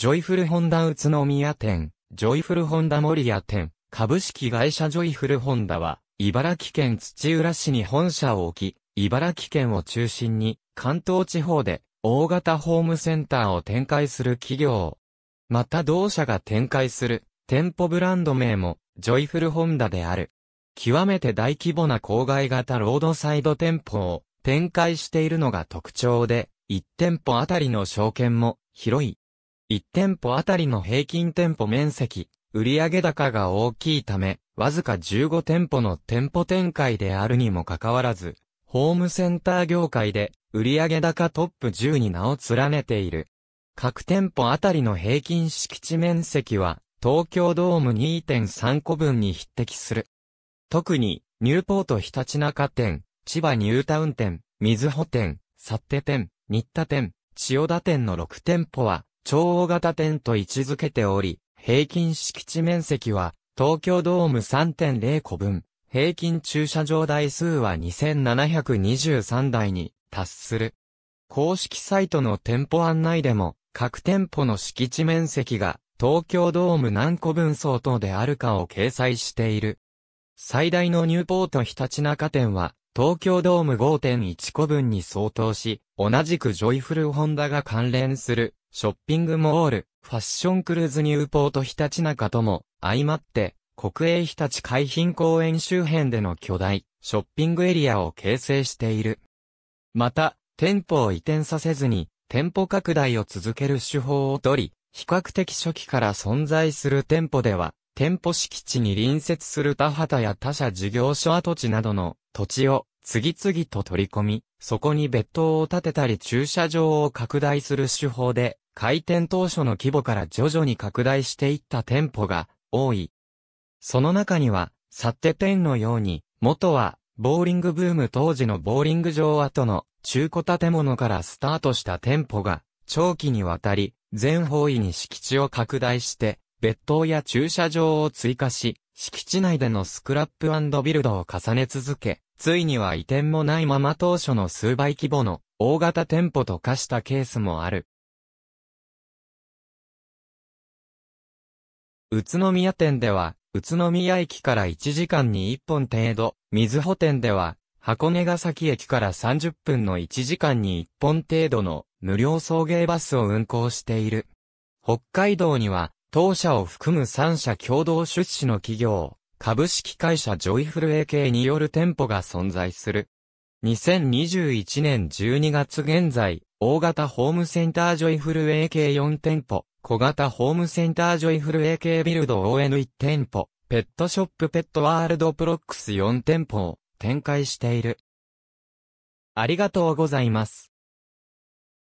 ジョイフルホンダ宇都宮店、ジョイフルホンダ守谷店、株式会社ジョイフルホンダは、茨城県土浦市に本社を置き、茨城県を中心に、関東地方で、大型ホームセンターを展開する企業。また同社が展開する、店舗ブランド名も、ジョイフルホンダである。極めて大規模な郊外型ロードサイド店舗を展開しているのが特徴で、1店舗あたりの証券も広い。1店舗あたりの平均店舗面積、売上高が大きいため、わずか15店舗の店舗展開であるにもかかわらず、ホームセンター業界で売上高トップ10に名を連ねている。各店舗あたりの平均敷地面積は東京ドーム2.3個分に匹敵する。特にニューポートひたちなか店、千葉ニュータウン店、水穂店、幸手店、新田店、千代田店の6店舗は超大型店と位置づけており、平均敷地面積は東京ドーム3.0個分、平均駐車場台数は2723台に達する。公式サイトの店舗案内でも、各店舗の敷地面積が東京ドーム何個分相当であるかを掲載している。最大のニューポートひたちなか店は、東京ドーム5.1個分に相当し、同じくジョイフルホンダが関連するショッピングモール、ファッションクルーズニューポートひたちなかとも、相まって、国営ひたち海浜公園周辺での巨大、ショッピングエリアを形成している。また、店舗を移転させずに、店舗拡大を続ける手法をとり、比較的初期から存在する店舗では、店舗敷地に隣接する田畑や他社事業所跡地などの土地を次々と取り込み、そこに別棟を建てたり駐車場を拡大する手法で、開店当初の規模から徐々に拡大していった店舗が多い。その中には、サッテペンのように、元は、ボーリングブーム当時のボーリング場跡の中古建物からスタートした店舗が、長期にわたり、全方位に敷地を拡大して、別棟や駐車場を追加し、敷地内でのスクラップビルドを重ね続け、ついには移転もないまま当初の数倍規模の大型店舗と化したケースもある。宇都宮店では、宇都宮駅から1時間に1本程度、水穂店では、箱根ヶ崎駅から30分の1時間に1本程度の無料送迎バスを運行している。北海道には、当社を含む3社共同出資の企業、株式会社ジョイフル AK による店舗が存在する。2021年12月現在、大型ホームセンタージョイフル AK4 店舗、小型ホームセンタージョイフル AK ビルド ON1 店舗、ペットショップペットワールドプロックス4店舗を展開している。ありがとうございます。